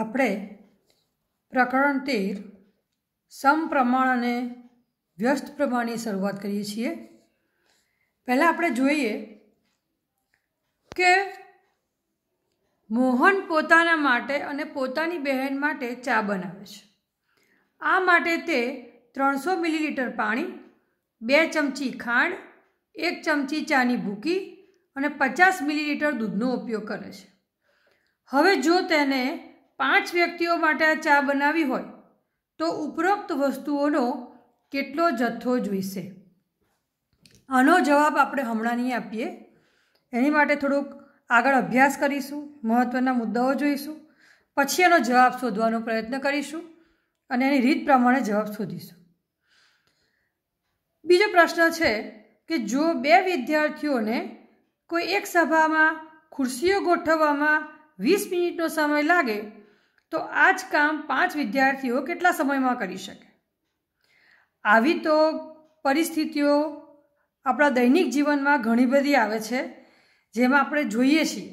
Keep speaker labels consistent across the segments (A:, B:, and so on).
A: આપણે પ્રકરણ તેર સમપ્રમાણ અને વ્યસ્ત પ્રમાણની શરૂઆત કરીએ છીએ પહેલાં આપણે જોઈએ કે મોહન પોતાના માટે અને પોતાની બહેન માટે ચા બનાવે છે આ માટે તે ત્રણસો મિલીલીટર પાણી બે ચમચી ખાંડ એક ચમચી ચાની ભૂકી અને પચાસ મિલીલીટર દૂધનો ઉપયોગ કરે છે હવે જો તેને પાંચ વ્યક્તિઓ માટે આ ચા બનાવી હોય તો ઉપરોક્ત વસ્તુઓનો કેટલો જથ્થો જોઈશે આનો જવાબ આપણે હમણાં નહીં આપીએ એની માટે થોડુંક આગળ અભ્યાસ કરીશું મહત્ત્વના મુદ્દાઓ જોઈશું પછી એનો જવાબ શોધવાનો પ્રયત્ન કરીશું અને એની રીત પ્રમાણે જવાબ શોધીશું બીજો પ્રશ્ન છે કે જો બે વિદ્યાર્થીઓને કોઈ એક સભામાં ખુરશીઓ ગોઠવવામાં વીસ મિનિટનો સમય લાગે તો આ જ કામ પાંચ વિદ્યાર્થીઓ કેટલા સમયમાં કરી શકે આવી તો પરિસ્થિતિઓ આપણા દૈનિક જીવનમાં ઘણી બધી આવે છે જેમાં આપણે જોઈએ છીએ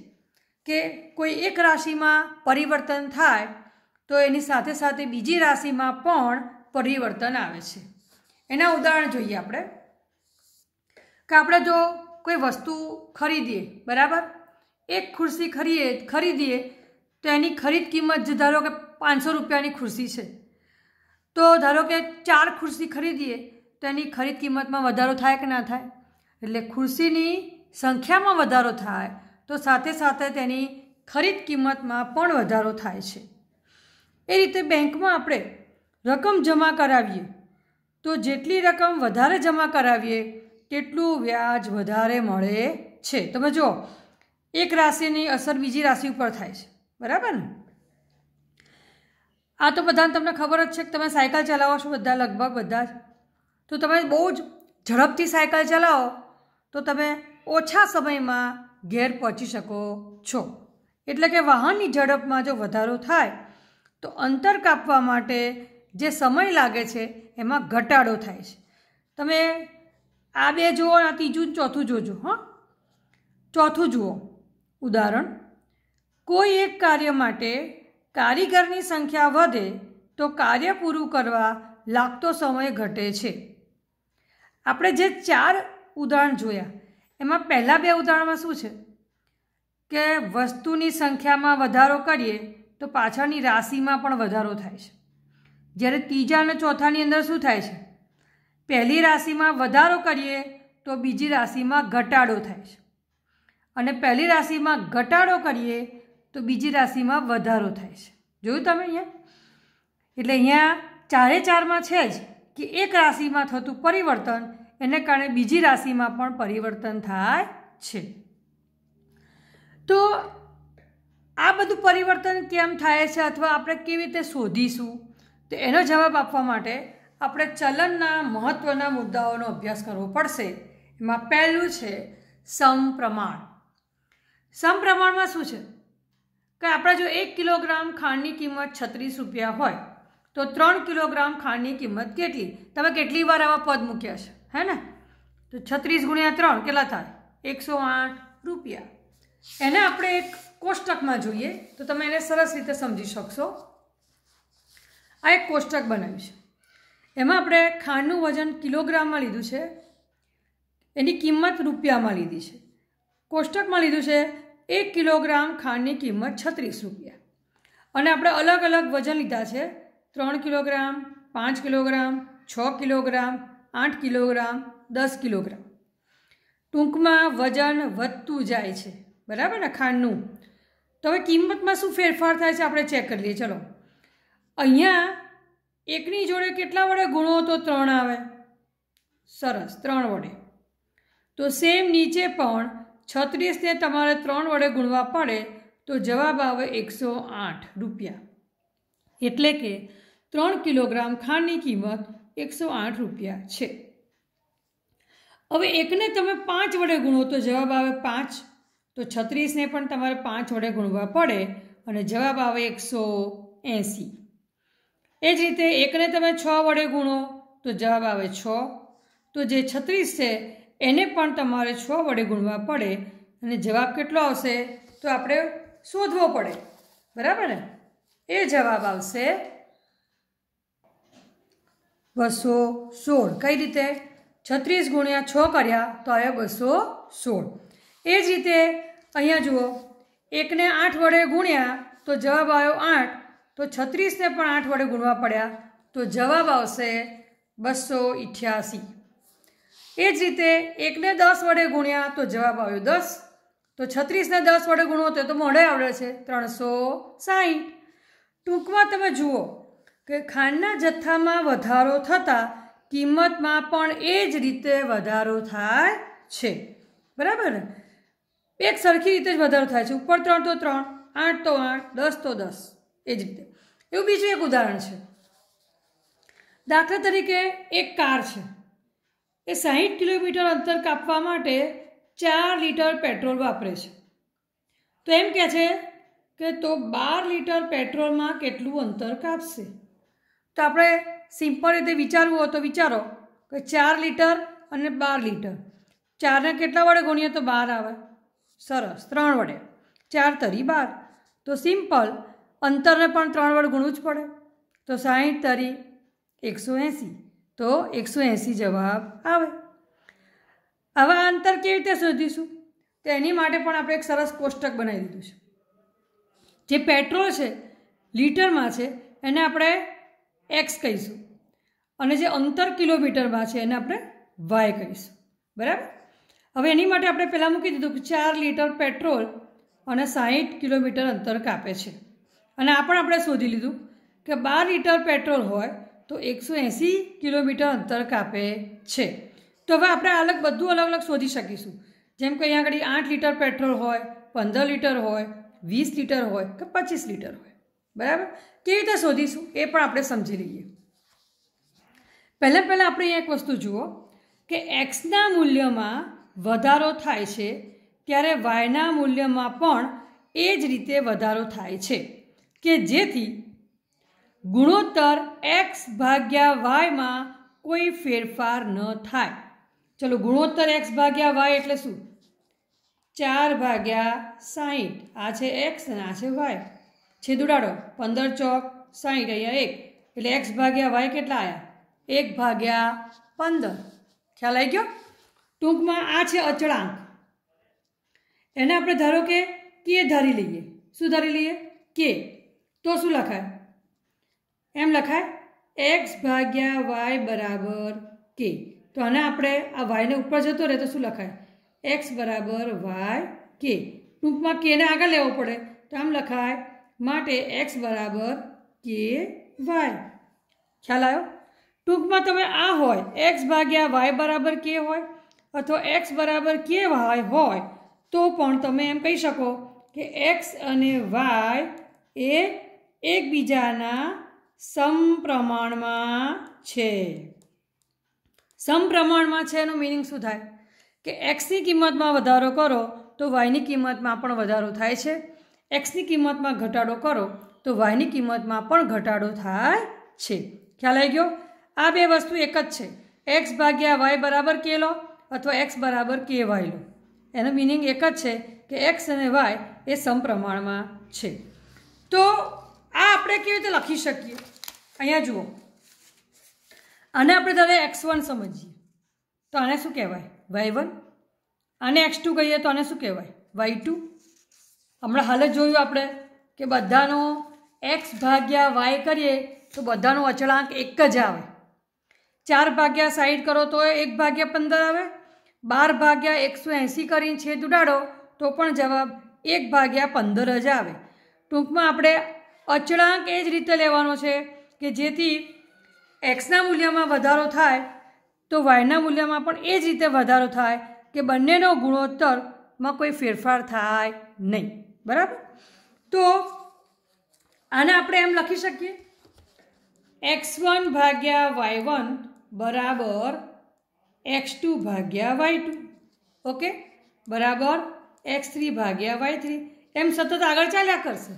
A: કે કોઈ એક રાશિમાં પરિવર્તન થાય તો એની સાથે સાથે બીજી રાશિમાં પણ પરિવર્તન આવે છે એના ઉદાહરણ જોઈએ આપણે કે આપણે જો કોઈ વસ્તુ ખરીદીએ બરાબર એક ખુરશી ખરીએ ખરીદીએ તો એની ખરીદ કિંમત જે ધારો કે પાંચસો રૂપિયાની ખુરશી છે તો ધારો કે ચાર ખુરશી ખરીદીએ તો એની ખરીદ કિંમતમાં વધારો થાય કે ના થાય એટલે ખુરશીની સંખ્યામાં વધારો થાય તો સાથે સાથે તેની ખરીદ કિંમતમાં પણ વધારો થાય છે એ રીતે બેંકમાં આપણે રકમ જમા કરાવીએ તો જેટલી રકમ વધારે જમા કરાવીએ તેટલું વ્યાજ વધારે મળે છે તમે જુઓ એક રાશિની અસર બીજી રાશિ ઉપર થાય છે બરાબર ને આ તો બધાને તમને ખબર જ છે કે તમે સાયકલ ચલાવો છો બધા લગભગ બધા જ તો તમે બહુ જ ઝડપથી સાયકલ ચલાવો તો તમે ઓછા સમયમાં ઘેર પહોંચી શકો છો એટલે કે વાહનની ઝડપમાં જો વધારો થાય તો અંતર કાપવા માટે જે સમય લાગે છે એમાં ઘટાડો થાય છે તમે આ બે જુઓ આ ત્રીજું ચોથું જોજો હં ચોથું જુઓ ઉદાહરણ કોઈ એક કાર્ય માટે કારીગરની સંખ્યા વધે તો કાર્ય પૂરું કરવા લાગતો સમય ઘટે છે આપણે જે ચાર ઉદાહરણ જોયા એમાં પહેલાં બે ઉદાહરણમાં શું છે કે વસ્તુની સંખ્યામાં વધારો કરીએ તો પાછળની રાશિમાં પણ વધારો થાય છે જ્યારે ત્રીજા અને ચોથાની અંદર શું થાય છે પહેલી રાશિમાં વધારો કરીએ તો બીજી રાશિમાં ઘટાડો થાય છે અને પહેલી રાશિમાં ઘટાડો કરીએ તો બીજી રાશિમાં વધારો થાય છે જોયું તમે અહીંયા એટલે અહીંયા ચારે ચારમાં છે જ કે એક રાશિમાં થતું પરિવર્તન એને કારણે બીજી રાશિમાં પણ પરિવર્તન થાય છે તો આ બધું પરિવર્તન કેમ થાય છે અથવા આપણે કેવી રીતે શોધીશું તો એનો જવાબ આપવા માટે આપણે ચલનના મહત્ત્વના મુદ્દાઓનો અભ્યાસ કરવો પડશે એમાં પહેલું છે સમપ્રમાણ સમપ્રમાણમાં શું છે કે આપણે જો એક કિલોગ્રામ ખાંડની કિંમત છત્રીસ રૂપિયા હોય તો ત્રણ કિલોગ્રામ ખાંડની કિંમત કેટલી તમે કેટલી વાર આવા પદ મૂક્યા છે હે ને તો છત્રીસ ગુણ્યા ત્રણ કેટલા થાય એકસો આઠ રૂપિયા એને આપણે એક કોષ્ટકમાં જોઈએ તો તમે એને સરસ રીતે સમજી શકશો આ એક કોષ્ટક બનાવ્યું છે એમાં આપણે ખાંડનું વજન કિલોગ્રામમાં લીધું છે એની કિંમત રૂપિયામાં લીધી છે કોષ્ટકમાં લીધું છે એક કિલોગ્રામ ખાંડની કિંમત છત્રીસ રૂપિયા અને આપણે અલગ અલગ વજન લીધા છે ત્રણ કિલોગ્રામ પાંચ કિલોગ્રામ છ કિલોગ્રામ આઠ કિલોગ્રામ દસ કિલોગ્રામ ટૂંકમાં વજન વધતું જાય છે બરાબર ને ખાંડનું તો હવે કિંમતમાં શું ફેરફાર થાય છે આપણે ચેક કરી લઈએ ચલો અહીંયા એકની જોડે કેટલા વડે ગુણો તો ત્રણ આવે સરસ ત્રણ વડે તો સેમ નીચે પણ છત્રીસને તમારે ત્રણ વડે ગુણવા પડે તો જવાબ આવે એકસો આઠ રૂપિયા એટલે કે ત્રણ કિલોગ્રામ ખાંડની કિંમત એકસો આઠ રૂપિયા છે હવે એકને તમે પાંચ વડે ગુણો તો જવાબ આવે પાંચ તો છત્રીસને પણ તમારે પાંચ વડે ગુણવા પડે અને જવાબ આવે એકસો એંસી એ જ રીતે એકને તમે છ વડે ગુણો તો જવાબ આવે છ તો જે છત્રીસ છે એને પણ તમારે છ વડે ગુણવા પડે અને જવાબ કેટલો આવશે તો આપણે શોધવો પડે બરાબર ને એ જવાબ આવશે બસો સોળ કઈ રીતે છત્રીસ ગુણ્યા છ કર્યા તો આવ્યા બસો સોળ એ જ રીતે અહીંયા જુઓ એકને આઠ વડે ગુણ્યા તો જવાબ આવ્યો આઠ તો છત્રીસને પણ આઠ વડે ગુણવા પડ્યા તો જવાબ આવશે બસો ઇઠ્યાસી એ જ રીતે એકને દસ વડે ગુણ્યા તો જવાબ આવ્યો દસ તો છત્રીસને દસ વડે ગુણો તો તો મોઢે આવડે છે ત્રણસો સાહીઠ ટૂંકમાં તમે જુઓ કે ખાંડના જથ્થામાં વધારો થતાં કિંમતમાં પણ એ જ રીતે વધારો થાય છે બરાબર ને એક સરખી રીતે જ વધારો થાય છે ઉપર ત્રણ તો ત્રણ આઠ તો આઠ દસ તો દસ એ જ રીતે એવું બીજું એક ઉદાહરણ છે દાખલા તરીકે એક કાર છે એ સાહીઠ કિલોમીટર અંતર કાપવા માટે ચાર લીટર પેટ્રોલ વાપરે છે તો એમ કહે છે કે તો બાર લીટર પેટ્રોલમાં કેટલું અંતર કાપશે તો આપણે સિમ્પલ રીતે વિચારવું હોય તો વિચારો કે ચાર લીટર અને બાર લીટર ચારને કેટલા વડે ગુણીએ તો બાર આવે સરસ ત્રણ વડે ચાર તરી બાર તો સિમ્પલ અંતરને પણ ત્રણ વડે ગુણવું જ પડે તો સાહીઠ તરી એકસો એંસી તો એકસો એંસી જવાબ આવે હવે અંતર કેવી રીતે શોધીશું તો એની માટે પણ આપણે એક સરસ કોષ્ટક બનાવી દીધું છે જે પેટ્રોલ છે લીટરમાં છે એને આપણે એક્સ કહીશું અને જે અંતર કિલોમીટરમાં છે એને આપણે વાય કહીશું બરાબર હવે એની માટે આપણે પહેલાં મૂકી દીધું કે ચાર લીટર પેટ્રોલ અને સાહીઠ કિલોમીટર અંતર કાપે છે અને આ પણ આપણે શોધી લીધું કે બાર લીટર પેટ્રોલ હોય તો એકસો એંસી કિલોમીટર અંતર કાપે છે તો હવે આપણે અલગ બધું અલગ અલગ શોધી શકીશું જેમ કે અહીંયા આગળ આઠ લીટર પેટ્રોલ હોય પંદર લીટર હોય વીસ લીટર હોય કે પચીસ લીટર હોય બરાબર કેવી રીતે શોધીશું એ પણ આપણે સમજી લઈએ પહેલાં પહેલાં આપણે એક વસ્તુ જુઓ કે એક્સના મૂલ્યમાં વધારો થાય છે ત્યારે વાયના મૂલ્યમાં પણ એ જ રીતે વધારો થાય છે કે જેથી ગુણોત્તર એક્સ ભાગ્યા વાયમાં કોઈ ફેરફાર ન થાય ચલો ગુણોત્તર એક્સ ભાગ્યા વાય એટલે શું ચાર ભાગ્યા સાહીઠ આ છે એક્સ અને આ છે વાય છેદ ઉડાડો પંદર ચોક સાહીઠ અહીંયા એક એટલે એક્સ ભાગ્યા વાય કેટલા આવ્યા એક ભાગ્યા પંદર ખ્યાલ આવી ગયો ટૂંકમાં આ છે અચળાંક એને આપણે ધારો કે કે ધારી લઈએ શું ધારી લઈએ કે તો શું લખાય એમ લખાય એક્સ ભાગ્યા વાય બરાબર કે તો આને આપણે આ વાયને ઉપર જતો રહે તો શું લખાય એક્સ બરાબર વાય કે ટૂંકમાં કેને આગળ લેવો પડે તો આમ લખાય માટે એક્સ બરાબર કે વાય ખ્યાલ આવ્યો ટૂંકમાં તમે આ હોય એક્સ ભાગ્યા વાય બરાબર કે હોય અથવા એક્સ બરાબર કે વાય હોય તો પણ તમે એમ કહી શકો કે એક્સ અને વાય એ એકબીજાના સમપ્રમાણમાં છે સમપ્રમાણમાં છે એનું મિનિંગ શું થાય કે એક્સની કિંમતમાં વધારો કરો તો વાયની કિંમતમાં પણ વધારો થાય છે એક્સની કિંમતમાં ઘટાડો કરો તો વાયની કિંમતમાં પણ ઘટાડો થાય છે ખ્યાલ આવી ગયો આ બે વસ્તુ એક જ છે એક્સ ભાગ્યા વાય બરાબર કે લો અથવા એક્સ બરાબર કે વાય લો એનો મિનિંગ એક જ છે કે એક્સ અને વાય એ સમપ્રમાણમાં છે તો આ આપણે કેવી રીતે લખી શકીએ અહીંયા જુઓ આને આપણે ત્યારે એક્સ વન સમજીએ તો આને શું કહેવાય વાય વન આને એક્સ ટુ કહીએ તો આને શું કહેવાય વાય ટુ હમણાં હાલ જ જોયું આપણે કે બધાનો એક્સ ભાગ્યા વાય કરીએ તો બધાનો અચળાંક એક જ આવે ચાર ભાગ્યા સાઈડ કરો તો એક ભાગ્યા પંદર આવે બાર ભાગ્યા એકસો એંસી કરીને છેદ ઉડાડો તો પણ જવાબ એક ભાગ્યા પંદર જ આવે ટૂંકમાં આપણે અચળાંક એ જ રીતે લેવાનો છે કે જેથી એક્સના મૂલ્યમાં વધારો થાય તો વાયના મૂલ્યમાં પણ એ જ રીતે વધારો થાય કે બંનેનો ગુણોત્તરમાં કોઈ ફેરફાર થાય નહીં બરાબર તો આને આપણે એમ લખી શકીએ એક્સ વન ભાગ્યા વાય વન બરાબર એક્સ ટુ ભાગ્યા વાય ટુ ઓકે બરાબર એક્સ થ્રી ભાગ્યા વાય થ્રી એમ સતત આગળ ચાલ્યા કરશે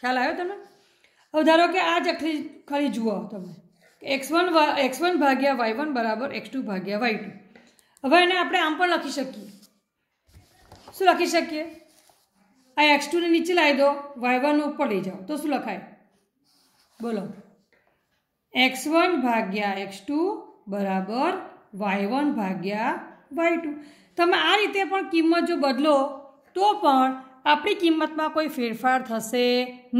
A: ખ્યાલ આવ્યો તમને હવે ધારો કે આ જ અખરી ખાલી જુઓ તમે એક્સ વન એક્સ વન ભાગ્યા વાય વન બરાબર એક્સ ટુ ભાગ્યા વાય ટુ હવે એને આપણે આમ પણ લખી શકીએ શું લખી શકીએ આ એક્સ ટુને નીચે લાવી દો વાય વન ઉપર લઈ જાઓ તો શું લખાય બોલો એક્સ વન ભાગ્યા એક્સ ટુ બરાબર વાય વન ભાગ્યા વાય ટુ તમે આ રીતે પણ કિંમત જો બદલો તો પણ આપણી કિંમતમાં કોઈ ફેરફાર થશે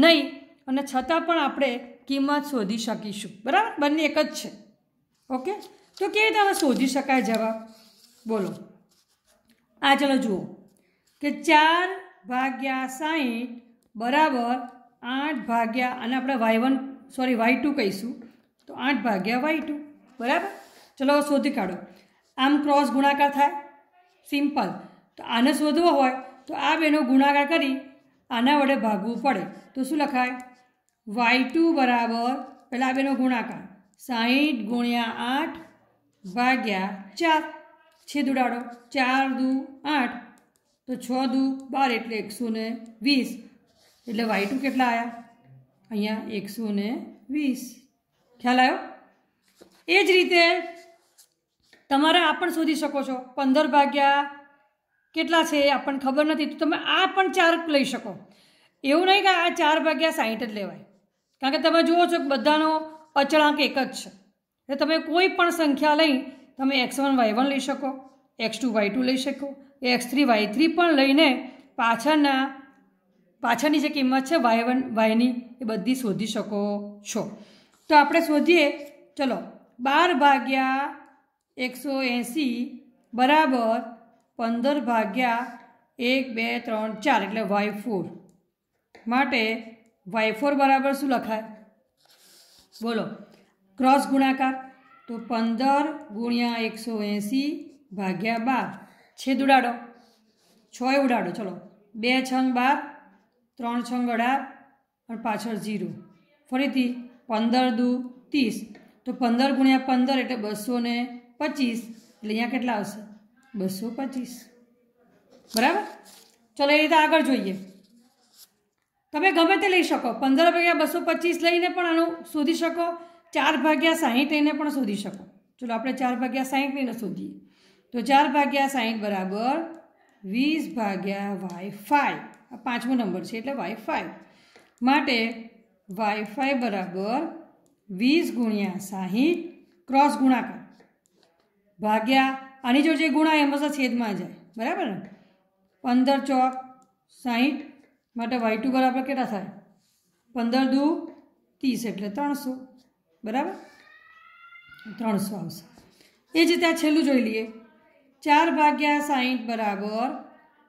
A: નહીં અને છતાં પણ આપણે કિંમત શોધી શકીશું બરાબર બંને એક જ છે ઓકે તો કેવી રીતે હવે શોધી શકાય જવાબ બોલો આ ચાલો જુઓ કે ચાર ભાગ્યા સાહીઠ બરાબર આઠ ભાગ્યા અને આપણે y one sorry y two કહીશું તો આઠ ભાગ્યા વાય ટુ બરાબર ચલો હવે શોધી કાઢો આમ ક્રોસ ગુણાકાર થાય સિમ્પલ તો આને શોધવો હોય તો આ બેનો ગુણાકાર કરી આના વડે ભાગવું પડે તો શું લખાય વાય ટુ બરાબર પહેલાં બેનો ગુણાકાર સાહીઠ ગુણ્યા આઠ ભાગ્યા ચાર છેદ ઉડાડો ચાર દુ આઠ તો છ દુ બાર એટલે એકસો ને વીસ એટલે વાય ટુ કેટલા આવ્યા અહીંયા એકસો ને વીસ ખ્યાલ આવ્યો એ જ રીતે તમારે આ પણ શોધી શકો છો પંદર ભાગ્યા કેટલા છે એ આપણને ખબર નથી તો તમે આ પણ ચાર લઈ શકો એવું નહીં કે આ ચાર ભાગ્યા સાહીઠ જ લેવાય કારણ કે તમે જુઓ છો કે બધાનો અચળાંક એક જ છે એટલે તમે કોઈ પણ સંખ્યા લઈ તમે એક્સ વન વાય વન લઈ શકો એક્સ ટુ વાય ટુ લઈ શકો એક્સ થ્રી વાય થ્રી પણ લઈને પાછળના પાછળની જે કિંમત છે વાય વન વાયની એ બધી શોધી શકો છો તો આપણે શોધીએ ચલો બાર ભાગ્યા એકસો એંસી બરાબર પંદર ભાગ્યા એક બે ત્રણ ચાર એટલે વાય ફોર માટે y4 बराबर શું લખાય બોલો ક્રોસ ગુણાકાર તો 15 * 180 / 12 છેદ ઉડાડો 6 એ ઉડાડો ચલો 2 6 બાર 3 6 ગડા અને પાછળ 0 ફરીથી 15 दू 30 તો 15 * 15 એટલે 225 એટલે અહીંયા કેટલા આવશે 225 બરાબર ચલો એ તો આગળ જોઈએ તમે ગમે તે લઈ શકો પંદર ભાગ્યા બસો પચીસ લઈને પણ આનું શોધી શકો ચાર ભાગ્યા સાહીઠ લઈને પણ શોધી શકો ચલો આપણે ચાર ભાગ્યા સાહીઠ લઈને શોધીએ તો ચાર ભાગ્યા સાહીઠ બરાબર વીસ ભાગ્યા વાય ફાઈવ આ પાંચમો નંબર છે એટલે વાય ફાઈવ માટે વાય ફાઈવ બરાબર વીસ ગુણ્યા સાહીઠ ક્રોસ ગુણાકાર ભાગ્યા આની જો જે ગુણા એમાં છેદમાં જાય બરાબર ને પંદર ચોક સાહીઠ માટે y2 બરાબર કેટા થાય 15 * 2 30 એટલે 300 બરાબર 300 આવશે એ જ તે આ છેલ્લું જોઈ લઈએ 4 ભાગ્યા 60 =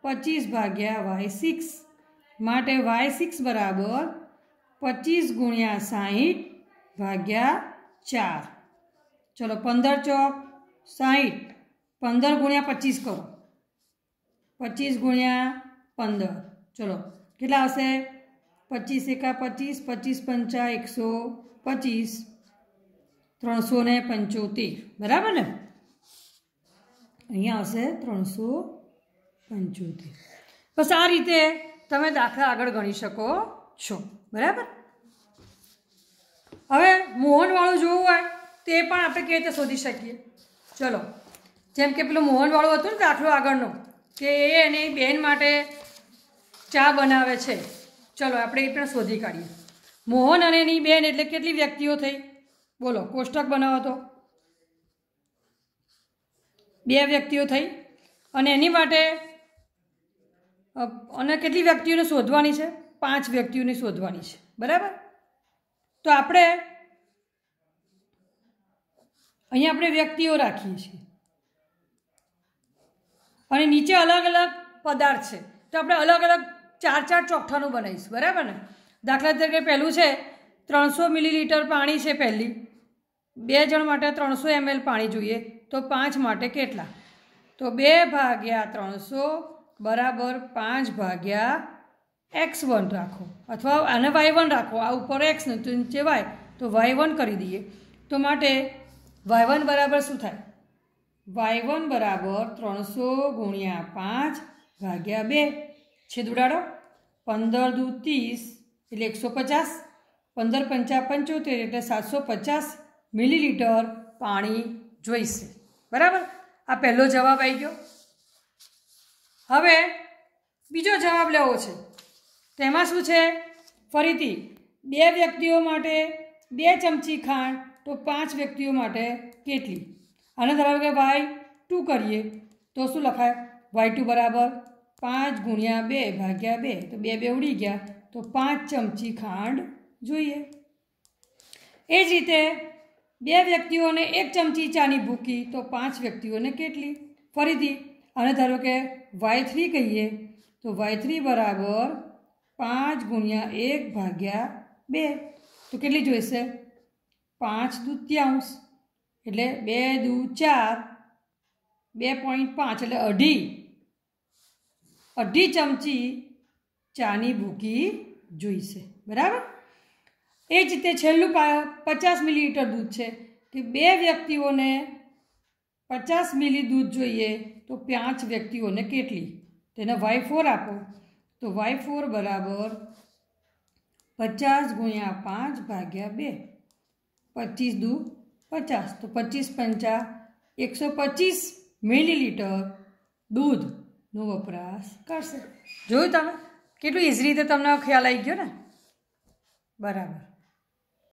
A: 25 ભાગ્યા y6 માટે y6 બરાબર 25 * 60 ભાગ્યા 4 ચલો 15 * 4 60 15 * 25 કરો 25 * 15 ચલો કેટલા હશે પચીસ એકા પચીસ પચીસ પંચા એકસો પચીસ ત્રણસો ને પંચોતેર બરાબર ને અહીંયા હશે ત્રણસો પંચોતેર બસ આ રીતે તમે દાખલા આગળ ગણી શકો છો બરાબર હવે મોહનવાળું જોવું હોય તે પણ આપણે કેવી રીતે શોધી શકીએ ચલો જેમ કે પેલું મોહનવાળું હતું ને દાખલો આગળનો કે એ અને બેન માટે ચા બનાવે છે ચલો આપણે એ પણ શોધી કાઢીએ મોહન અને એની બેન એટલે કેટલી વ્યક્તિઓ થઈ બોલો કોષ્ટક બનાવો તો બે વ્યક્તિઓ થઈ અને એની માટે અને કેટલી વ્યક્તિઓને શોધવાની છે પાંચ વ્યક્તિઓને શોધવાની છે બરાબર તો આપણે અહીંયા આપણે વ્યક્તિઓ રાખીએ છીએ અને નીચે અલગ અલગ પદાર્થ છે તો આપણે અલગ અલગ ચાર ચાર ચોખ્ઠાનું બનાવીશ બરાબર ને દાખલા તરીકે પહેલું છે ત્રણસો મિલીલીટર પાણી છે પહેલી બે જણ માટે ત્રણસો એમએલ પાણી જોઈએ તો પાંચ માટે કેટલા તો બે ભાગ્યા ત્રણસો બરાબર પાંચ ભાગ્યા એક્સ વન રાખો અથવા આને વાય વન રાખો આ ઉપર એક્સ ને તો નીચે વાય તો વાય વન કરી દઈએ તો માટે વાય વન બરાબર શું થાય વાય વન બરાબર ત્રણસો ગુણ્યા પાંચ ભાગ્યા બે છેદ ઉડાડો પંદર દૂ ત્રીસ એટલે એકસો પચાસ પંદર પંચા પંચોતેર એટલે સાતસો પચાસ મિલીલીટર પાણી જોઈશે બરાબર આ પહેલો જવાબ આવી ગયો હવે બીજો જવાબ લેવો છે તેમાં શું છે ફરીથી બે વ્યક્તિઓ માટે બે ચમચી ખાંડ તો પાંચ વ્યક્તિઓ માટે કેટલી અને ધારો કે વાય ટુ કરીએ તો શું લખાય વાય ટુ બરાબર પાંચ ગુણ્યા બે ભાગ્યા બે તો બે બે ઉડી ગયા તો પાંચ ચમચી ખાંડ જોઈએ એ જ રીતે બે વ્યક્તિઓને એક ચમચી ચાની ભૂકી તો પાંચ વ્યક્તિઓને કેટલી ફરીથી અને ધારો કે વાય થ્રી કહીએ તો વાય થ્રી બરાબર પાંચ ગુણ્યા એક ભાગ્યા બે તો કેટલી જોઈશે પાંચ દૂ ત્યાંશ એટલે બે દૂ ચાર બે પોઈન્ટ પાંચ એટલે અઢી અઢી ચમચી ચાની ભૂકી જોઈશે બરાબર એ જ રીતે છેલ્લું પા પચાસ મિલીલીટર દૂધ છે કે બે વ્યક્તિઓને પચાસ મિલી દૂધ જોઈએ તો પાંચ વ્યક્તિઓને કેટલી તેને વાય ફોર આપો તો વાય ફોર બરાબર પચાસ ગુણ્યા પાંચ ભાગ્યા બે પચીસ દુ પચાસ તો પચીસ પંચા એકસો પચીસ મિલીલીટર દૂધ નો વપરાશ કરશે જોયું તમે કેટલું ઇઝી રીતે તમને ખ્યાલ આવી ગયો ને બરાબર